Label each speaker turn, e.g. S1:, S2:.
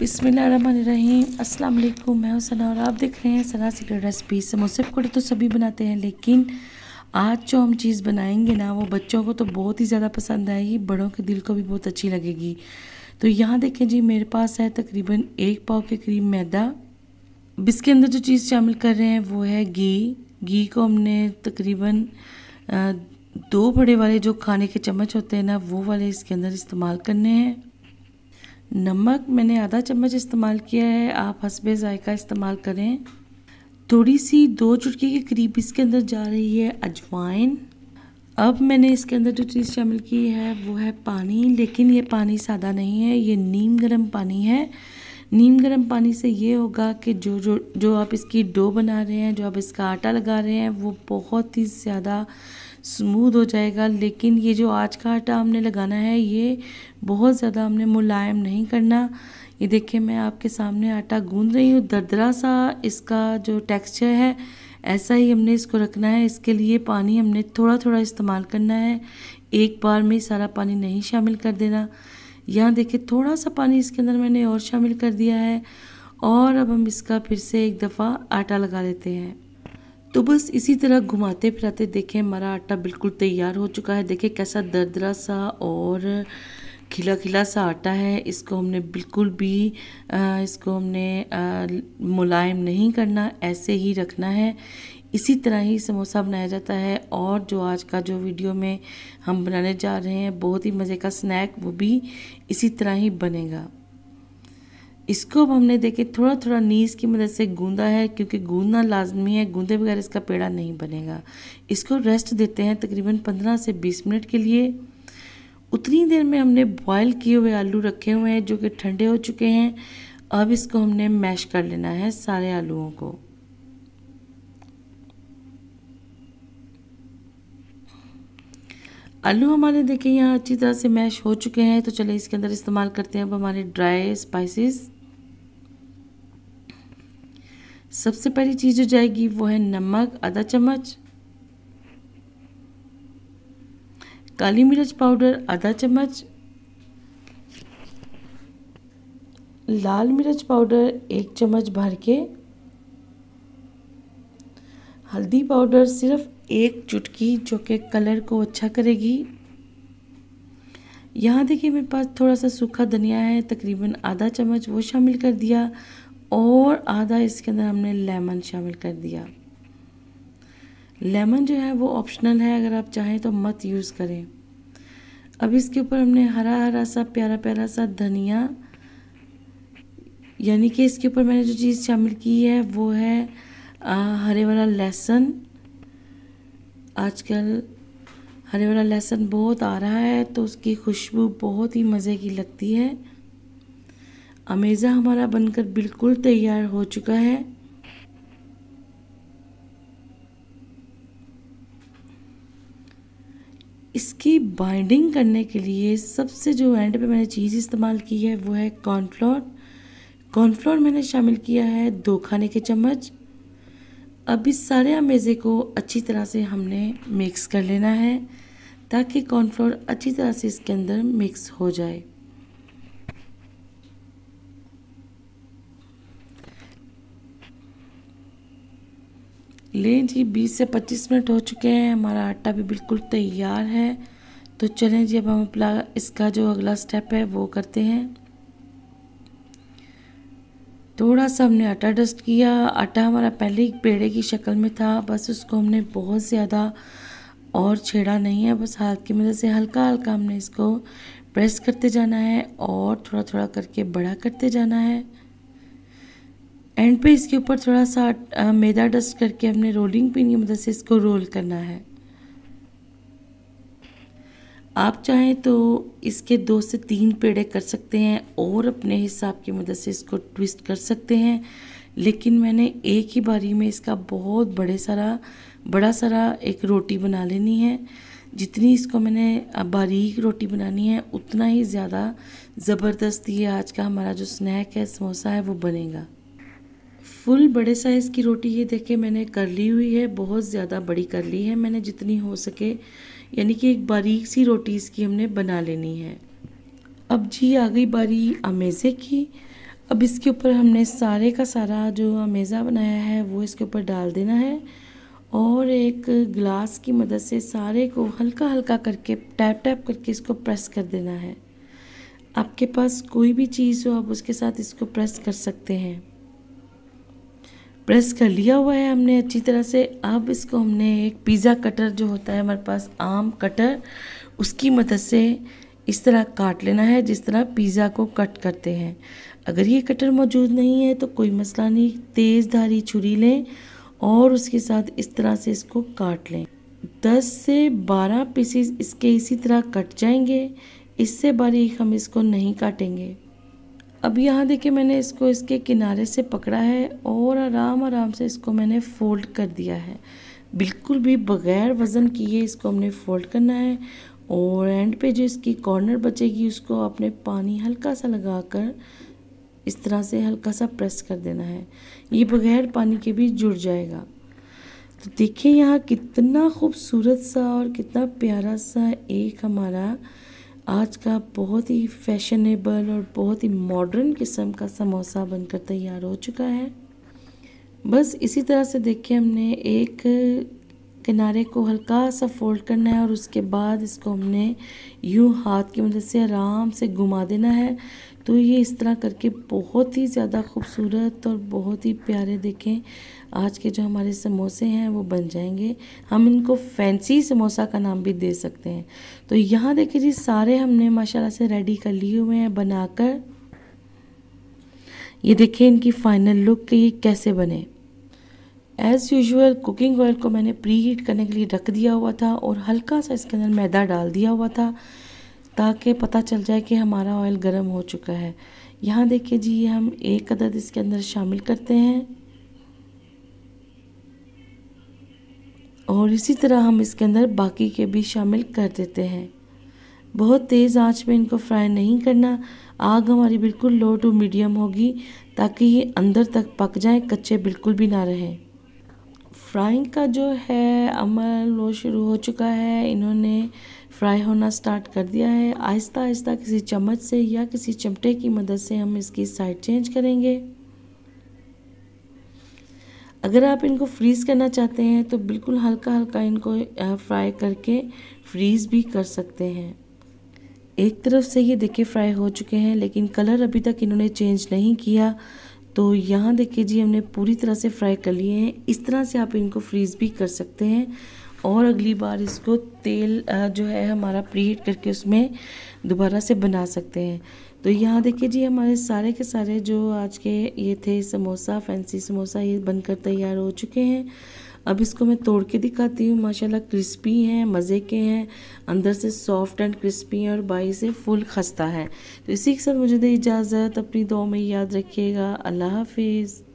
S1: बिसमीम अस्सलाम वालेकुम मैं सना और आप देख रहे हैं सना सीक्रेट रेसिपी समोसे पकौड़े तो सभी बनाते हैं लेकिन आज जो हम चीज़ बनाएंगे ना वो बच्चों को तो बहुत ही ज़्यादा पसंद आएगी बड़ों के दिल को भी बहुत अच्छी लगेगी तो यहाँ देखें जी मेरे पास है तकरीबन एक पाव के करीब मैदा इसके अंदर जो चीज़ शामिल कर रहे हैं वो है घी घी को हमने तकरीबन दो बड़े वाले जो खाने के चम्मच होते हैं ना वो वाले इसके अंदर इस्तेमाल करने हैं नमक मैंने आधा चम्मच इस्तेमाल किया है आप हसबे ज़ायका इस्तेमाल करें थोड़ी सी दो चुटकी के करीब इसके अंदर जा रही है अजवाइन अब मैंने इसके अंदर जो चीज़ शामिल की है वो है पानी लेकिन ये पानी सादा नहीं है ये नीम गर्म पानी है नीम गर्म पानी से ये होगा कि जो जो जो आप इसकी डो बना रहे हैं जो आप इसका आटा लगा रहे हैं वो बहुत ही ज़्यादा स्मूद हो जाएगा लेकिन ये जो आज का आटा हमने लगाना है ये बहुत ज़्यादा हमने मुलायम नहीं करना ये देखिए मैं आपके सामने आटा गूंद रही हूँ दरदरा सा इसका जो टेक्सचर है ऐसा ही हमने इसको रखना है इसके लिए पानी हमने थोड़ा थोड़ा इस्तेमाल करना है एक बार में सारा पानी नहीं शामिल कर देना यहाँ देखिए थोड़ा सा पानी इसके अंदर मैंने और शामिल कर दिया है और अब हम इसका फिर से एक दफ़ा आटा लगा लेते हैं तो बस इसी तरह घुमाते फिराते देखें हमारा आटा बिल्कुल तैयार हो चुका है देखें कैसा दरदरा सा और खिला खिला सा आटा है इसको हमने बिल्कुल भी आ, इसको हमने मुलायम नहीं करना ऐसे ही रखना है इसी तरह ही समोसा बनाया जाता है और जो आज का जो वीडियो में हम बनाने जा रहे हैं बहुत ही मज़े का स्नैक वो भी इसी तरह ही बनेगा इसको अब हमने देखे थोड़ा थोड़ा नीज की मदद से गूंदा है क्योंकि गूंदना लाजमी है गूंदे बगैर इसका पेड़ा नहीं बनेगा इसको रेस्ट देते हैं तकरीबन 15 से 20 मिनट के लिए उतनी देर में हमने बॉयल किए हुए आलू रखे हुए हैं जो कि ठंडे हो चुके हैं अब इसको हमने मैश कर लेना है सारे आलूओं को आलू हमारे देखिए यहाँ अच्छी तरह से मैश हो चुके हैं तो चले इसके अंदर इस्तेमाल करते हैं अब हमारे ड्राई स्पाइसेस सबसे पहली चीज़ जो जाएगी वो है नमक आधा चम्मच काली मिर्च पाउडर आधा चम्मच लाल मिर्च पाउडर एक चम्मच भर के हल्दी पाउडर सिर्फ एक चुटकी जो कि कलर को अच्छा करेगी यहाँ देखिए मेरे पास थोड़ा सा सूखा धनिया है तकरीबन आधा चम्मच वो शामिल कर दिया और आधा इसके अंदर हमने लेमन शामिल कर दिया लेमन जो है वो ऑप्शनल है अगर आप चाहें तो मत यूज़ करें अब इसके ऊपर हमने हरा हरा सा प्यारा प्यारा सा धनिया यानी कि इसके ऊपर मैंने जो चीज़ शामिल की है वो है आ, हरे वाला लहसुन आजकल हरे वाला लहसुन बहुत आ रहा है तो उसकी खुशबू बहुत ही मज़े की लगती है अमेज़ा हमारा बनकर बिल्कुल तैयार हो चुका है इसकी बाइंडिंग करने के लिए सबसे जो एंड पे मैंने चीज़ इस्तेमाल की है वो है कॉर्नफ्लोर कॉर्नफ्लोर मैंने शामिल किया है दो खाने के चम्मच अब इस सारे अमेज़े को अच्छी तरह से हमने मिक्स कर लेना है ताकि कॉर्नफ्लोर अच्छी तरह से इसके अंदर मिक्स हो जाए लें जी 20 से 25 मिनट हो चुके हैं हमारा आटा भी बिल्कुल तैयार है तो चलें जी अब हम अपना इसका जो अगला स्टेप है वो करते हैं थोड़ा सा हमने आटा डस्ट किया आटा हमारा पहले ही पेड़े की शक्ल में था बस उसको हमने बहुत ज़्यादा और छेड़ा नहीं है बस हाथ की मदद से हल्का हल्का हमने इसको प्रेस करते जाना है और थोड़ा थोड़ा करके बड़ा करते जाना है एंड पे इसके ऊपर थोड़ा सा मैदा डस्ट करके हमने रोलिंग पिन की मदद से इसको रोल करना है आप चाहें तो इसके दो से तीन पेड़े कर सकते हैं और अपने हिसाब की मदद से इसको ट्विस्ट कर सकते हैं लेकिन मैंने एक ही बारी में इसका बहुत बड़े सारा बड़ा सारा एक रोटी बना लेनी है जितनी इसको मैंने बारीक रोटी बनानी है उतना ही ज़्यादा ज़बरदस्त ये आज का हमारा जो स्नैक है समोसा है वो बनेगा फुल बड़े साइज़ की रोटी ये देखे मैंने कर ली हुई है बहुत ज़्यादा बड़ी कर ली है मैंने जितनी हो सके यानी कि एक बारीक सी रोटी इसकी हमने बना लेनी है अब जी आ गई बारी अमेज़े की अब इसके ऊपर हमने सारे का सारा जो अमेज़ा बनाया है वो इसके ऊपर डाल देना है और एक ग्लास की मदद से सारे को हल्का हल्का करके टैप टैप करके इसको प्रेस कर देना है आपके पास कोई भी चीज़ हो आप उसके साथ इसको प्रेस कर सकते हैं प्रेस कर लिया हुआ है हमने अच्छी तरह से अब इसको हमने एक पिज़्ज़ा कटर जो होता है हमारे पास आम कटर उसकी मदद से इस तरह काट लेना है जिस तरह पिज़्ज़ा को कट करते हैं अगर ये कटर मौजूद नहीं है तो कोई मसला नहीं तेज़ धारी छुरी लें और उसके साथ इस तरह से इसको काट लें दस से बारह पीसीस इसके इसी तरह कट जाएंगे इससे बारीक हम इसको नहीं काटेंगे अब यहाँ देखिए मैंने इसको इसके किनारे से पकड़ा है और आराम आराम से इसको मैंने फोल्ड कर दिया है बिल्कुल भी बग़ैर वज़न किए इसको हमने फोल्ड करना है और एंड पे जो इसकी कॉर्नर बचेगी उसको आपने पानी हल्का सा लगा कर इस तरह से हल्का सा प्रेस कर देना है ये बग़ैर पानी के भी जुड़ जाएगा तो देखिए यहाँ कितना खूबसूरत सा और कितना प्यारा सा एक हमारा आज का बहुत ही फैशनेबल और बहुत ही मॉडर्न किस्म का समोसा बनकर तैयार हो चुका है बस इसी तरह से देखिए हमने एक किनारे को हल्का सा फोल्ड करना है और उसके बाद इसको हमने यूँ हाथ की मदद से आराम से घुमा देना है तो ये इस तरह करके बहुत ही ज़्यादा खूबसूरत और बहुत ही प्यारे देखें आज के जो हमारे समोसे हैं वो बन जाएंगे हम इनको फैंसी समोसा का नाम भी दे सकते हैं तो यहाँ देखिए जी सारे हमने माशाल्लाह से रेडी कर लिए हुए हैं बनाकर ये देखें इनकी फाइनल लुक के ये कैसे बने एज़ यूजल कुकिंग ऑयल को मैंने प्री हीट करने के लिए रख दिया हुआ था और हल्का सा इसके अंदर मैदा डाल दिया हुआ था ताकि पता चल जाए कि हमारा ऑयल गर्म हो चुका है यहाँ देखिए जी ये हम एक अदद इसके अंदर शामिल करते हैं और इसी तरह हम इसके अंदर बाकी के भी शामिल कर देते हैं बहुत तेज़ आंच में इनको फ्राई नहीं करना आग हमारी बिल्कुल लो टू मीडियम होगी ताकि ये अंदर तक पक जाए कच्चे बिल्कुल भी ना रहें फ्राइंग का जो है अमल वो शुरू हो चुका है इन्होंने फ्राई होना स्टार्ट कर दिया है आहिस्ता आहिस्ता किसी चम्मच से या किसी चमटे की मदद से हम इसकी साइड चेंज करेंगे अगर आप इनको फ्रीज़ करना चाहते हैं तो बिल्कुल हल्का हल्का इनको फ्राई करके फ्रीज़ भी कर सकते हैं एक तरफ से ये देखिए फ्राई हो चुके हैं लेकिन कलर अभी तक इन्होंने चेंज नहीं किया तो यहाँ देखिए जी हमने पूरी तरह से फ्राई कर लिए हैं इस तरह से आप इनको फ्रीज़ भी कर सकते हैं और अगली बार इसको तेल जो है हमारा प्रीहीट करके उसमें दोबारा से बना सकते हैं तो यहाँ देखिए जी हमारे सारे के सारे जो आज के ये थे समोसा फैंसी समोसा ये बनकर तैयार हो चुके हैं अब इसको मैं तोड़ के दिखाती हूँ माशाल्लाह क्रिस्पी हैं मज़े के हैं अंदर से सॉफ्ट एंड क्रिस्पी हैं और बाई से फुल खस्ता है तो इसी के साथ मुझे दे इजाज़त अपनी दो में याद रखिएगा अल्लाह हाफिज़